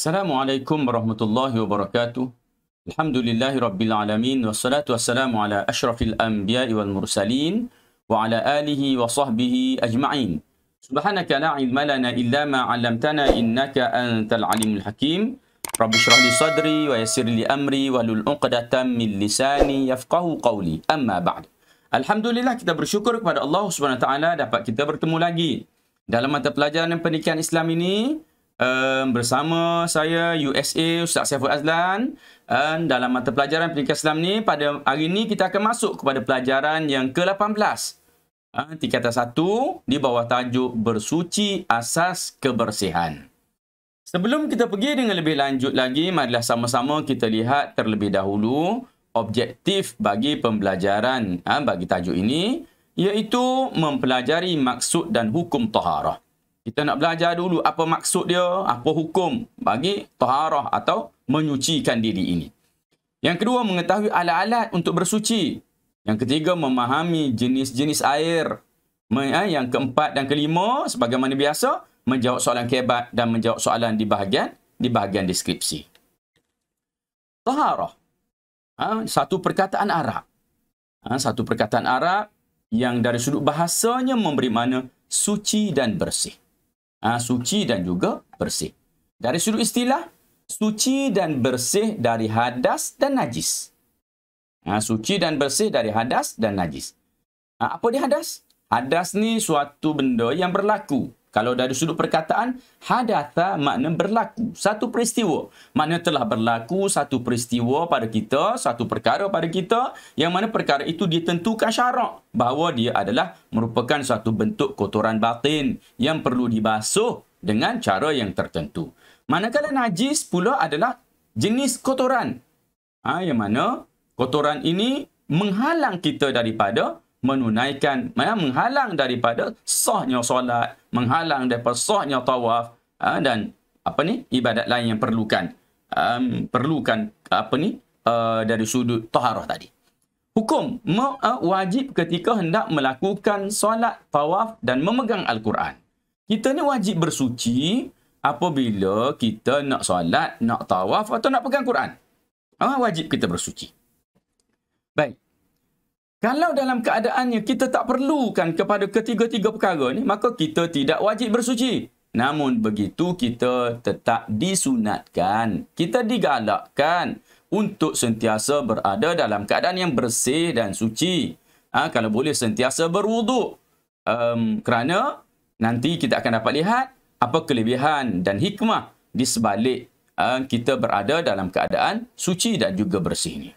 السلام عليكم ورحمة الله وبركاته الحمد لله رب العالمين والصلاة والسلام على أشرف الأنبياء والمرسلين وعلى آله وصحبه أجمعين سبحانك لا علم لنا إلا ما علمتنا إنك أنت العليم الحكيم رب اشرح لي صدري ويسر لي أمري ولل عقدة من لساني يفقه قولي أما بعد لله kita bersyukur kepada Allah Subhanahu Wa Taala dapat kita bertemu lagi dalam mata pelajaran pendidikan Islam ini um, bersama saya USA Ustaz Saiful Azlan um, dalam mata pelajaran pendidikan Islam ni pada hari ni kita akan masuk kepada pelajaran yang ke-18 uh, tingkatan 1 di bawah tajuk bersuci asas kebersihan sebelum kita pergi dengan lebih lanjut lagi marilah sama-sama kita lihat terlebih dahulu objektif bagi pembelajaran uh, bagi tajuk ini iaitu mempelajari maksud dan hukum taharah kita nak belajar dulu apa maksud dia, apa hukum bagi taharah atau menyucikan diri ini. Yang kedua, mengetahui alat-alat untuk bersuci. Yang ketiga, memahami jenis-jenis air. Eh, yang keempat dan kelima, sebagaimana biasa, menjawab soalan kebat dan menjawab soalan di bahagian di bahagian deskripsi. Taharah. Ha, satu perkataan Arab. Ha, satu perkataan Arab yang dari sudut bahasanya memberi mana suci dan bersih ha, suci dan juga bersih. Dari sudut istilah, suci dan bersih dari hadas dan najis. Ha, suci dan bersih dari hadas dan najis. Ha, apa dia hadas? Hadas ni suatu benda yang berlaku. Kalau dari sudut perkataan, hadatha makna berlaku. Satu peristiwa. Makna telah berlaku satu peristiwa pada kita, satu perkara pada kita. Yang mana perkara itu ditentukan syarak bahawa dia adalah merupakan satu bentuk kotoran batin yang perlu dibasuh dengan cara yang tertentu. Manakala najis pula adalah jenis kotoran. Ha, yang mana kotoran ini menghalang kita daripada menunaikan, menghalang daripada sahnya solat, menghalang daripada sahnya tawaf ha, dan apa ni ibadat lain yang perlukan um, perlukan apa ni uh, dari sudut taharah tadi hukum ma, eh, wajib ketika hendak melakukan solat tawaf dan memegang al-Quran kita ni wajib bersuci apabila kita nak solat nak tawaf atau nak pegang Quran ha, wajib kita bersuci baik kalau dalam keadaannya kita tak perlukan kepada ketiga-tiga perkara ni, maka kita tidak wajib bersuci. Namun begitu kita tetap disunatkan, kita digalakkan untuk sentiasa berada dalam keadaan yang bersih dan suci. Ha, kalau boleh sentiasa berwuduk. Um, kerana nanti kita akan dapat lihat apa kelebihan dan hikmah di sebalik uh, kita berada dalam keadaan suci dan juga bersih ini.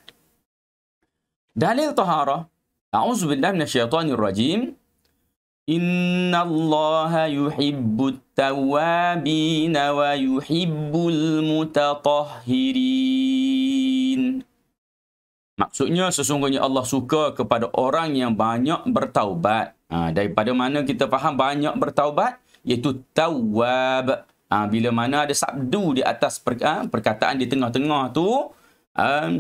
Dalil taharah A'udzu billahi minasyaitonir rajim. Inna Allah yuhibbut tawabin wa yuhibbul mutatahhirin. Maksudnya sesungguhnya Allah suka kepada orang yang banyak bertaubat. Ha, daripada mana kita faham banyak bertaubat? Iaitu tawab. Ha, bila mana ada sabdu di atas per, ha, perkataan di tengah-tengah tu, um,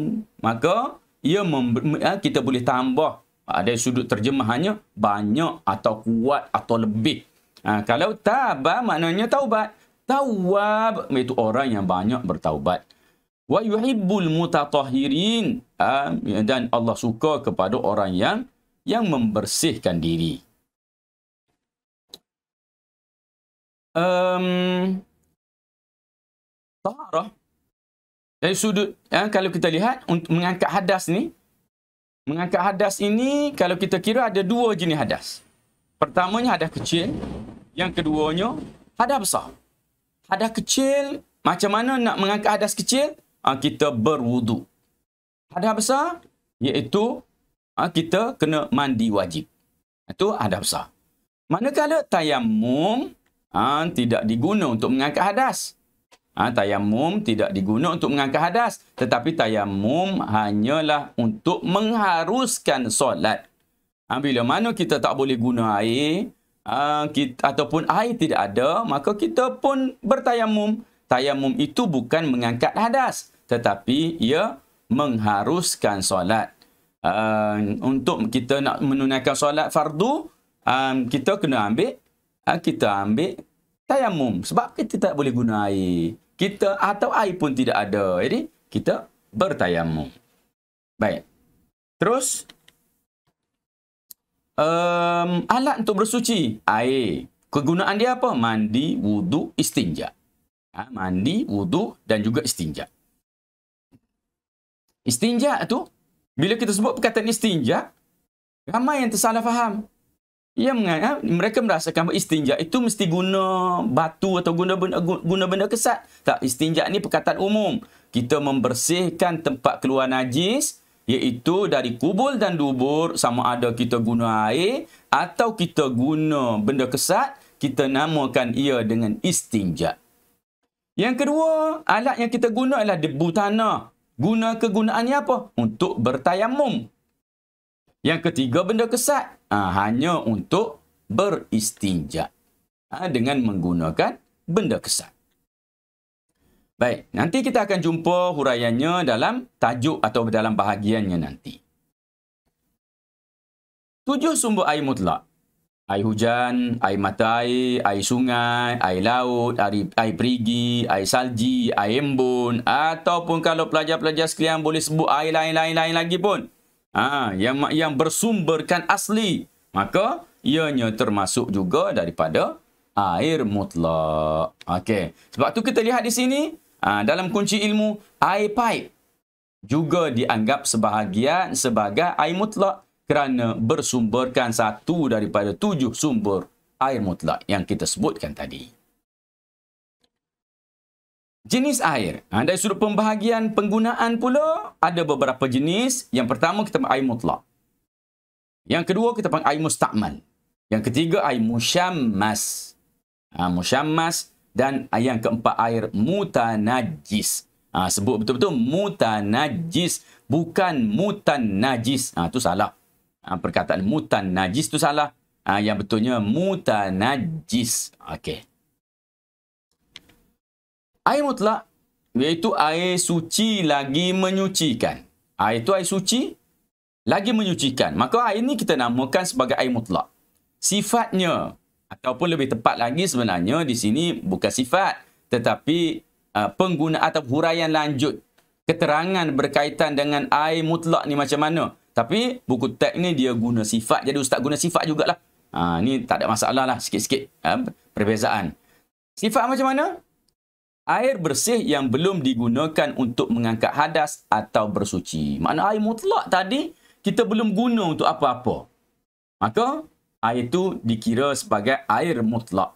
maka ia mem- ha, kita boleh tambah ada sudut terjemahannya banyak atau kuat atau lebih. Ha, kalau taba maknanya taubat. Tawab itu orang yang banyak bertaubat. Wa yuhibbul mutatahhirin ha, dan Allah suka kepada orang yang yang membersihkan diri. Um, taharah dari eh, sudut ya, kalau kita lihat untuk mengangkat hadas ni Mengangkat hadas ini kalau kita kira ada dua jenis hadas. Pertamanya hadas kecil. Yang keduanya hadas besar. Hadas kecil macam mana nak mengangkat hadas kecil? Ha, kita berwudu. Hadas besar iaitu ha, kita kena mandi wajib. Itu hadas besar. Manakala tayammum ha, ah, tidak diguna untuk mengangkat hadas. Ha, tayamum tidak diguna untuk mengangkat hadas. Tetapi tayamum hanyalah untuk mengharuskan solat. Ha, bila mana kita tak boleh guna air, ha, kita, ataupun air tidak ada, maka kita pun bertayamum. Tayamum itu bukan mengangkat hadas. Tetapi ia mengharuskan solat. Ha, untuk kita nak menunaikan solat fardu, ha, kita kena ambil, ha, kita ambil tayamum. Sebab kita tak boleh guna air kita atau air pun tidak ada. Jadi, kita bertayamum. Baik. Terus. Um, alat untuk bersuci. Air. Kegunaan dia apa? Mandi, wudhu, istinja. Ha, mandi, wudhu dan juga istinja. Istinja tu, bila kita sebut perkataan istinja, ramai yang tersalah faham. Ia mengatakan, ha, mereka merasakan istinja itu mesti guna batu atau guna benda, guna benda kesat. Tak, istinja ni perkataan umum. Kita membersihkan tempat keluar najis, iaitu dari kubul dan dubur, sama ada kita guna air atau kita guna benda kesat, kita namakan ia dengan istinja. Yang kedua, alat yang kita guna adalah debu tanah. Guna kegunaannya apa? Untuk bertayamum. Yang ketiga benda kesat ha, hanya untuk beristinja ha, dengan menggunakan benda kesat. Baik, nanti kita akan jumpa huraiannya dalam tajuk atau dalam bahagiannya nanti. Tujuh sumber air mutlak. Air hujan, air mata air, air sungai, air laut, air, air perigi, air salji, air embun ataupun kalau pelajar-pelajar sekalian boleh sebut air lain-lain lagi pun. Ah, yang yang bersumberkan asli. Maka ianya termasuk juga daripada air mutlak. Okey. Sebab tu kita lihat di sini, ah, dalam kunci ilmu air pipe juga dianggap sebahagian sebagai air mutlak kerana bersumberkan satu daripada tujuh sumber air mutlak yang kita sebutkan tadi. Jenis air. Ha, dari sudut pembahagian penggunaan pula, ada beberapa jenis. Yang pertama, kita panggil air mutlak. Yang kedua, kita panggil air mustakmal. Yang ketiga, air musyammas. Ha, musyammas. Dan yang keempat, air mutanajis. Ha, sebut betul-betul mutanajis. Bukan mutanajis. Itu ha, salah. Ha, perkataan mutanajis itu salah. Ha, yang betulnya mutanajis. Okey air mutlak iaitu air suci lagi menyucikan. Air itu air suci lagi menyucikan. Maka air ini kita namakan sebagai air mutlak. Sifatnya ataupun lebih tepat lagi sebenarnya di sini bukan sifat tetapi uh, penggunaan atau huraian lanjut keterangan berkaitan dengan air mutlak ni macam mana. Tapi buku teks ni dia guna sifat jadi ustaz guna sifat jugalah. Ha, ni tak ada masalah lah sikit-sikit uh, perbezaan. Sifat macam mana? air bersih yang belum digunakan untuk mengangkat hadas atau bersuci. Makna air mutlak tadi kita belum guna untuk apa-apa. Maka air itu dikira sebagai air mutlak.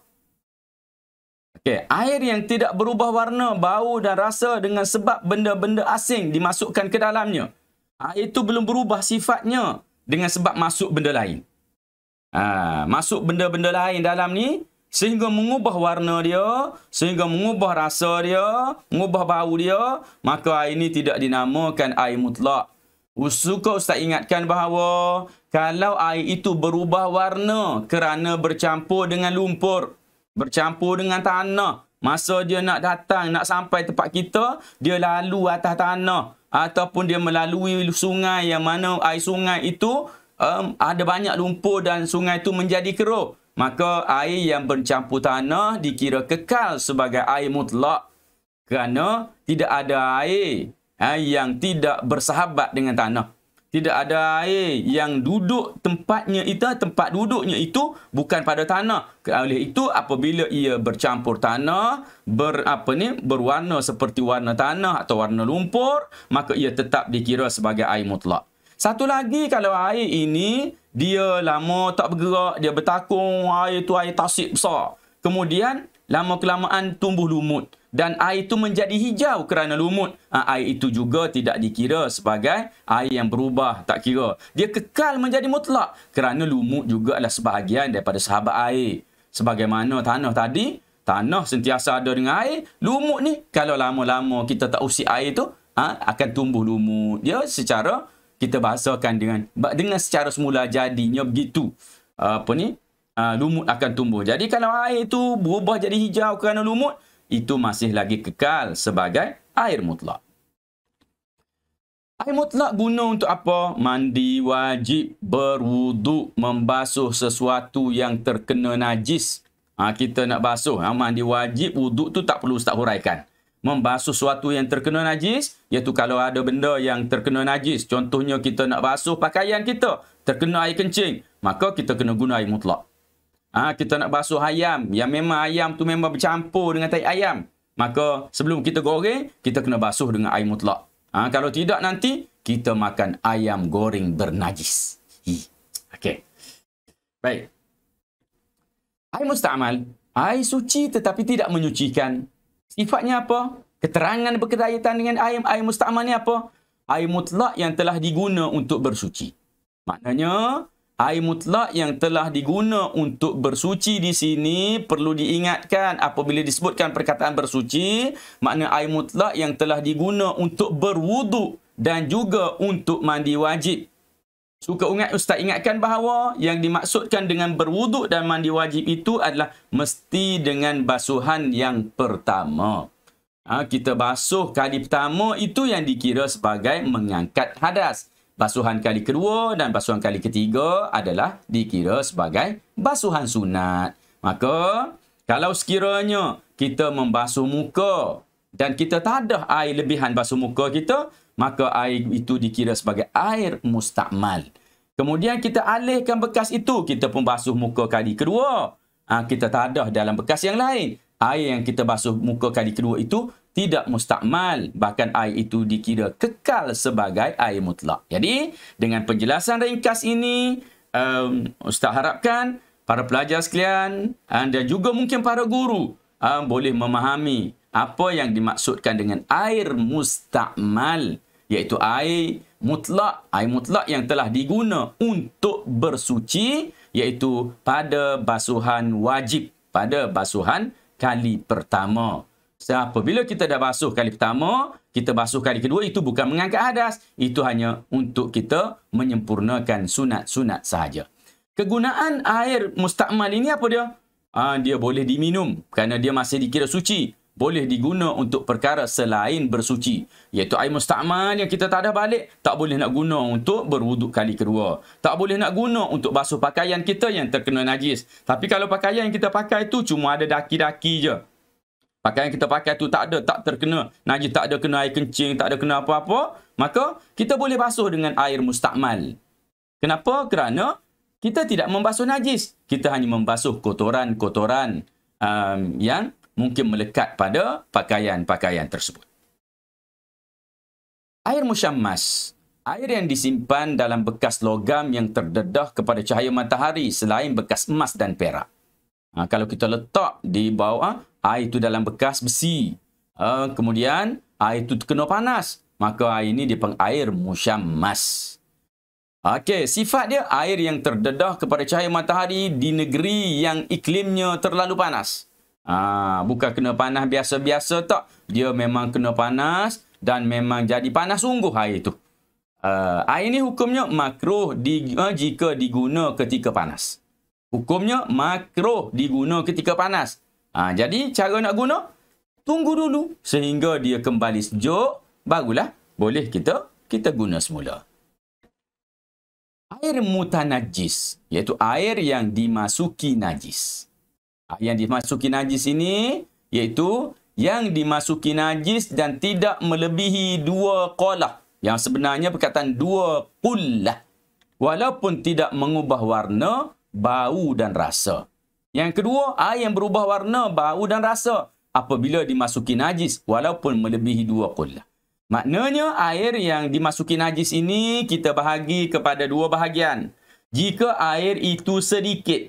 Okey, air yang tidak berubah warna, bau dan rasa dengan sebab benda-benda asing dimasukkan ke dalamnya. Air itu belum berubah sifatnya dengan sebab masuk benda lain. Ha, masuk benda-benda lain dalam ni sehingga mengubah warna dia, sehingga mengubah rasa dia, mengubah bau dia, maka air ini tidak dinamakan air mutlak. Suka Ustaz ingatkan bahawa kalau air itu berubah warna kerana bercampur dengan lumpur, bercampur dengan tanah, masa dia nak datang, nak sampai tempat kita, dia lalu atas tanah ataupun dia melalui sungai yang mana air sungai itu um, ada banyak lumpur dan sungai itu menjadi keruh maka air yang bercampur tanah dikira kekal sebagai air mutlak kerana tidak ada air ha, yang tidak bersahabat dengan tanah. Tidak ada air yang duduk tempatnya itu, tempat duduknya itu bukan pada tanah. Oleh itu, apabila ia bercampur tanah, ber, apa ni, berwarna seperti warna tanah atau warna lumpur, maka ia tetap dikira sebagai air mutlak. Satu lagi, kalau air ini dia lama tak bergerak, dia bertakung, air tu air tasik besar. Kemudian, lama-kelamaan tumbuh lumut. Dan air itu menjadi hijau kerana lumut. Ha, air itu juga tidak dikira sebagai air yang berubah, tak kira. Dia kekal menjadi mutlak kerana lumut juga adalah sebahagian daripada sahabat air. Sebagaimana tanah tadi, tanah sentiasa ada dengan air, lumut ni kalau lama-lama kita tak usik air tu, ha, akan tumbuh lumut. Dia secara kita bahasakan dengan dengan secara semula jadinya begitu apa ni ah, lumut akan tumbuh. Jadi kalau air itu berubah jadi hijau kerana lumut itu masih lagi kekal sebagai air mutlak. Air mutlak guna untuk apa? Mandi wajib berwuduk membasuh sesuatu yang terkena najis. Ha, kita nak basuh. Ha, mandi wajib wuduk tu tak perlu ustaz huraikan membasuh sesuatu yang terkena najis iaitu kalau ada benda yang terkena najis contohnya kita nak basuh pakaian kita terkena air kencing maka kita kena guna air mutlak ha, kita nak basuh ayam yang memang ayam tu memang bercampur dengan tai ayam maka sebelum kita goreng kita kena basuh dengan air mutlak ha, kalau tidak nanti kita makan ayam goreng bernajis Hi. Okay. baik air mustamal air suci tetapi tidak menyucikan Sifatnya apa? Keterangan berkaitan dengan air. Air musta'mal ni apa? Air mutlak yang telah diguna untuk bersuci. Maknanya, air mutlak yang telah diguna untuk bersuci di sini perlu diingatkan apabila disebutkan perkataan bersuci. Maknanya air mutlak yang telah diguna untuk berwuduk dan juga untuk mandi wajib. Suka ingat ustaz ingatkan bahawa yang dimaksudkan dengan berwuduk dan mandi wajib itu adalah mesti dengan basuhan yang pertama. Ha, kita basuh kali pertama itu yang dikira sebagai mengangkat hadas. Basuhan kali kedua dan basuhan kali ketiga adalah dikira sebagai basuhan sunat. Maka kalau sekiranya kita membasuh muka dan kita tak ada air lebihan basuh muka kita, maka air itu dikira sebagai air mustakmal. Kemudian kita alihkan bekas itu, kita pun basuh muka kali kedua. Ha, kita tadah dalam bekas yang lain. Air yang kita basuh muka kali kedua itu tidak mustakmal. Bahkan air itu dikira kekal sebagai air mutlak. Jadi, dengan penjelasan ringkas ini, um, Ustaz harapkan para pelajar sekalian dan juga mungkin para guru um, boleh memahami apa yang dimaksudkan dengan air mustakmal iaitu air mutlak, air mutlak yang telah diguna untuk bersuci iaitu pada basuhan wajib, pada basuhan kali pertama. Siapa apabila kita dah basuh kali pertama, kita basuh kali kedua itu bukan mengangkat hadas, itu hanya untuk kita menyempurnakan sunat-sunat sahaja. Kegunaan air mustakmal ini apa dia? Ha, dia boleh diminum kerana dia masih dikira suci boleh diguna untuk perkara selain bersuci. Iaitu air mustakmal yang kita tak ada balik, tak boleh nak guna untuk berwuduk kali kedua. Tak boleh nak guna untuk basuh pakaian kita yang terkena najis. Tapi kalau pakaian yang kita pakai tu cuma ada daki-daki je. Pakaian yang kita pakai tu tak ada, tak terkena najis, tak ada kena air kencing, tak ada kena apa-apa. Maka kita boleh basuh dengan air mustakmal. Kenapa? Kerana kita tidak membasuh najis. Kita hanya membasuh kotoran-kotoran um, yang mungkin melekat pada pakaian-pakaian tersebut. Air musyammas, air yang disimpan dalam bekas logam yang terdedah kepada cahaya matahari selain bekas emas dan perak. Ha, kalau kita letak di bawah ha, air itu dalam bekas besi, ha, kemudian air itu terkena panas, maka air ini dipanggil air musyammas. Okey, sifat dia air yang terdedah kepada cahaya matahari di negeri yang iklimnya terlalu panas. Ah, bukan kena panas biasa-biasa tak. Dia memang kena panas dan memang jadi panas sungguh air itu. Uh, ha, air ini hukumnya makruh di, uh, jika diguna ketika panas. Hukumnya makruh diguna ketika panas. Uh, jadi cara nak guna, tunggu dulu sehingga dia kembali sejuk. Barulah boleh kita kita guna semula. Air mutanajis, iaitu air yang dimasuki najis. Ah, yang dimasuki najis ini iaitu yang dimasuki najis dan tidak melebihi dua qolah. Yang sebenarnya perkataan dua qullah. Walaupun tidak mengubah warna, bau dan rasa. Yang kedua, air yang berubah warna, bau dan rasa apabila dimasuki najis walaupun melebihi dua qullah. Maknanya air yang dimasuki najis ini kita bahagi kepada dua bahagian. Jika air itu sedikit,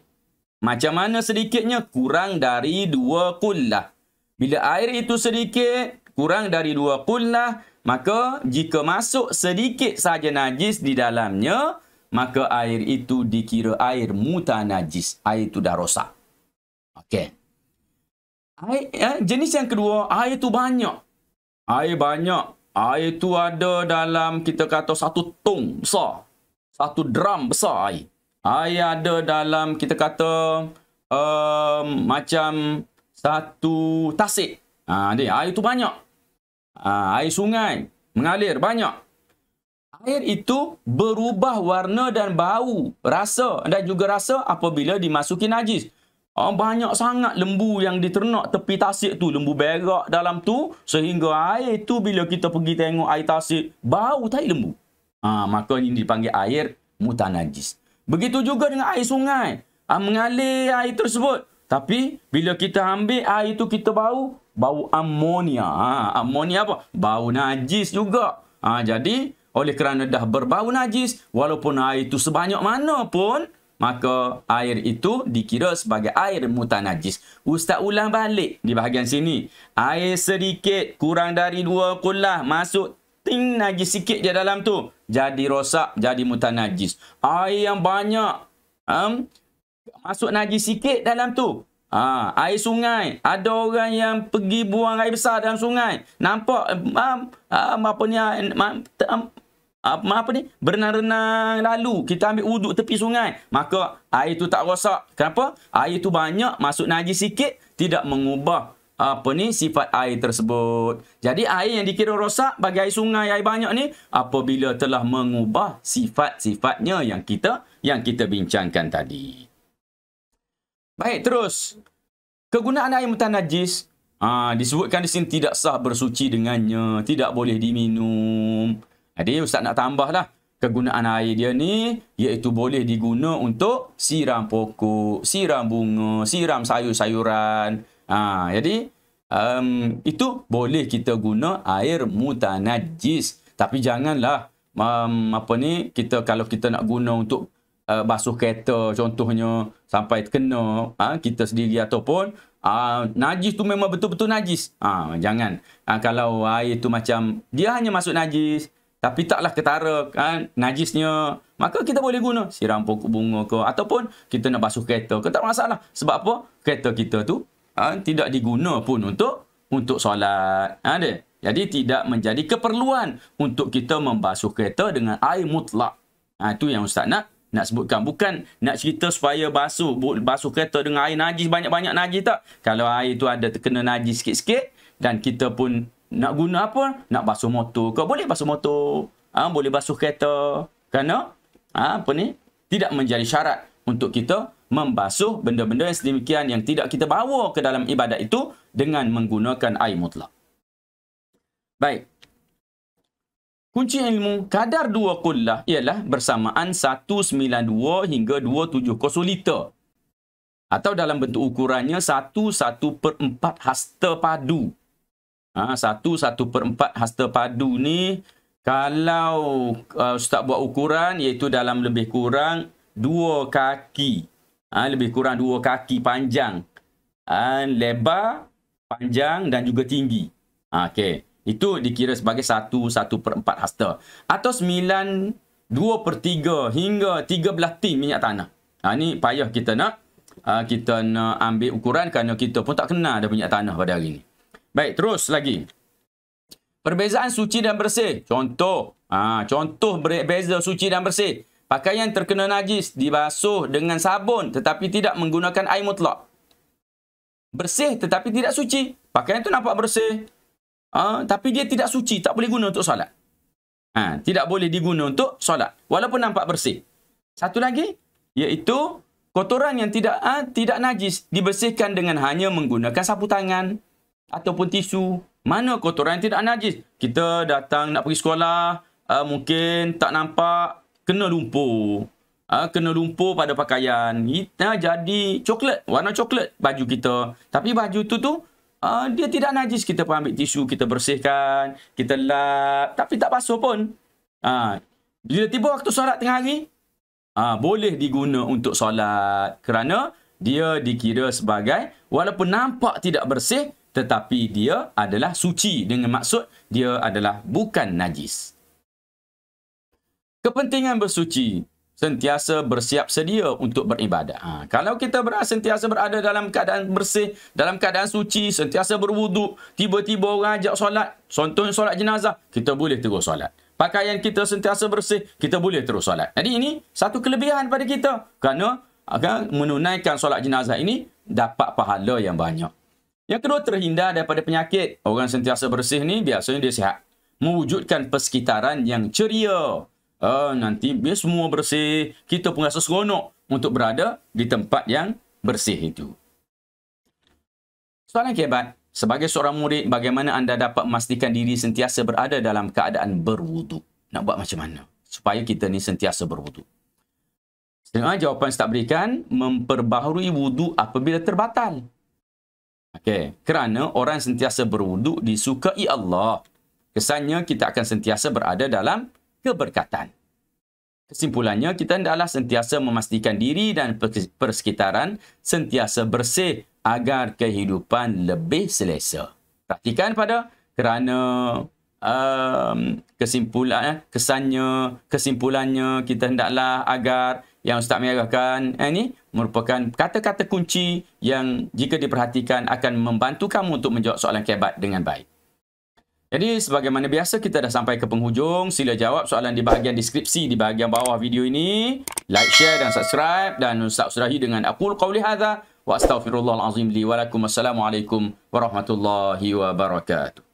macam mana sedikitnya? Kurang dari dua kullah. Bila air itu sedikit, kurang dari dua kullah, maka jika masuk sedikit saja najis di dalamnya, maka air itu dikira air muta najis. Air itu dah rosak. Okey. Air, eh, jenis yang kedua, air itu banyak. Air banyak. Air itu ada dalam, kita kata, satu tong besar. Satu drum besar air. Air ada dalam kita kata um, macam satu tasik. Uh, dia, air itu banyak. Uh, air sungai mengalir banyak. Air itu berubah warna dan bau rasa dan juga rasa apabila dimasuki najis. Oh, banyak sangat lembu yang diternak tepi tasik tu. Lembu berak dalam tu. Sehingga air tu bila kita pergi tengok air tasik, bau tai lembu. Ha, maka ini dipanggil air mutanajis. Begitu juga dengan air sungai. Ha, mengalir air tersebut. Tapi bila kita ambil air itu kita bau. Bau amonia. Ha, amonia apa? Bau najis juga. Ha, jadi oleh kerana dah berbau najis. Walaupun air itu sebanyak mana pun. Maka air itu dikira sebagai air mutan najis. Ustaz ulang balik di bahagian sini. Air sedikit kurang dari dua kulah masuk ting najis sikit je dalam tu jadi rosak jadi mutan najis air yang banyak um, masuk najis sikit dalam tu ha, air sungai ada orang yang pergi buang air besar dalam sungai nampak um, um, apa ni um, um, apa, apa ni berenang-renang lalu kita ambil wuduk tepi sungai maka air tu tak rosak kenapa air tu banyak masuk najis sikit tidak mengubah apa ni sifat air tersebut. Jadi air yang dikira rosak bagi air sungai air banyak ni apabila telah mengubah sifat-sifatnya yang kita yang kita bincangkan tadi. Baik terus. Kegunaan air mutan najis ha, disebutkan di sini tidak sah bersuci dengannya, tidak boleh diminum. Jadi ustaz nak tambahlah kegunaan air dia ni iaitu boleh diguna untuk siram pokok, siram bunga, siram sayur-sayuran. Ha, jadi, um, itu boleh kita guna air mutanajis. Tapi janganlah, um, apa ni, kita kalau kita nak guna untuk uh, basuh kereta contohnya, sampai kena ha, kita sendiri ataupun Uh, najis tu memang betul-betul najis uh, Jangan uh, Kalau air tu macam Dia hanya masuk najis Tapi taklah ketara kan Najisnya Maka kita boleh guna Siram pokok bunga ke Ataupun kita nak basuh kereta ke Tak masalah Sebab apa? Kereta kita tu ha, tidak diguna pun untuk untuk solat. Ha, dia. Jadi tidak menjadi keperluan untuk kita membasuh kereta dengan air mutlak. Ha, itu yang Ustaz nak nak sebutkan. Bukan nak cerita supaya basuh basuh kereta dengan air najis banyak-banyak najis tak. Kalau air itu ada terkena najis sikit-sikit dan kita pun nak guna apa? Nak basuh motor Kau Boleh basuh motor. Ha, boleh basuh kereta. Kerana ha, apa ni? Tidak menjadi syarat untuk kita membasuh benda-benda yang sedemikian yang tidak kita bawa ke dalam ibadat itu dengan menggunakan air mutlak. Baik. Kunci ilmu kadar dua kullah ialah bersamaan 192 hingga 270 liter. Atau dalam bentuk ukurannya 1-1 per 4 hasta padu. Ha, 1-1 per 4 hasta padu ni kalau uh, Ustaz buat ukuran iaitu dalam lebih kurang 2 kaki ha, lebih kurang dua kaki panjang ha, lebar panjang dan juga tinggi ha, okey itu dikira sebagai satu 1/4 hasta atau 9 2/3 hingga 13 tin minyak tanah ha ni payah kita nak ha, kita nak ambil ukuran kerana kita pun tak kenal ada minyak tanah pada hari ni baik terus lagi Perbezaan suci dan bersih. Contoh. Ha, contoh berbeza suci dan bersih. Pakaian terkena najis dibasuh dengan sabun tetapi tidak menggunakan air mutlak. Bersih tetapi tidak suci. Pakaian tu nampak bersih. Ha, tapi dia tidak suci, tak boleh guna untuk solat. Ha, tidak boleh diguna untuk solat. Walaupun nampak bersih. Satu lagi, iaitu kotoran yang tidak ha, tidak najis dibersihkan dengan hanya menggunakan sapu tangan ataupun tisu. Mana kotoran yang tidak najis? Kita datang nak pergi sekolah, uh, mungkin tak nampak kena lumpur. ha, kena lumpur pada pakaian. Kita jadi coklat, warna coklat baju kita. Tapi baju tu tu ha, dia tidak najis. Kita pun ambil tisu, kita bersihkan, kita lap, tapi tak basuh pun. Ah ha, bila tiba waktu solat tengah hari, ha, boleh diguna untuk solat kerana dia dikira sebagai walaupun nampak tidak bersih tetapi dia adalah suci dengan maksud dia adalah bukan najis. Kepentingan bersuci sentiasa bersiap sedia untuk beribadah. Ha, kalau kita berada sentiasa berada dalam keadaan bersih, dalam keadaan suci, sentiasa berwuduk, tiba-tiba orang ajak solat, contohnya solat jenazah, kita boleh terus solat. Pakaian kita sentiasa bersih, kita boleh terus solat. Jadi ini satu kelebihan pada kita kerana akan menunaikan solat jenazah ini dapat pahala yang banyak. Yang kedua terhindar daripada penyakit. Orang sentiasa bersih ni biasanya dia sihat. Mewujudkan persekitaran yang ceria uh, nanti biar semua bersih, kita pun rasa seronok untuk berada di tempat yang bersih itu. Soalan kebat, sebagai seorang murid, bagaimana anda dapat memastikan diri sentiasa berada dalam keadaan berwudu? Nak buat macam mana? Supaya kita ni sentiasa berwuduk. Setengah jawapan saya berikan, memperbaharui wudu apabila terbatal. Okey, kerana orang sentiasa berwudu disukai Allah. Kesannya kita akan sentiasa berada dalam keberkatan. Kesimpulannya, kita hendaklah sentiasa memastikan diri dan persekitaran sentiasa bersih agar kehidupan lebih selesa. Perhatikan pada kerana um, kesimpulan, eh, kesannya, kesimpulannya kita hendaklah agar yang Ustaz mengatakan eh, ini merupakan kata-kata kunci yang jika diperhatikan akan membantu kamu untuk menjawab soalan kebat dengan baik. Jadi sebagaimana biasa kita dah sampai ke penghujung. Sila jawab soalan di bahagian deskripsi di bahagian bawah video ini. Like, share dan subscribe dan sudahi dengan aqul qauli hadza wa astaghfirullahal azim li wa lakum assalamu alaikum warahmatullahi wabarakatuh.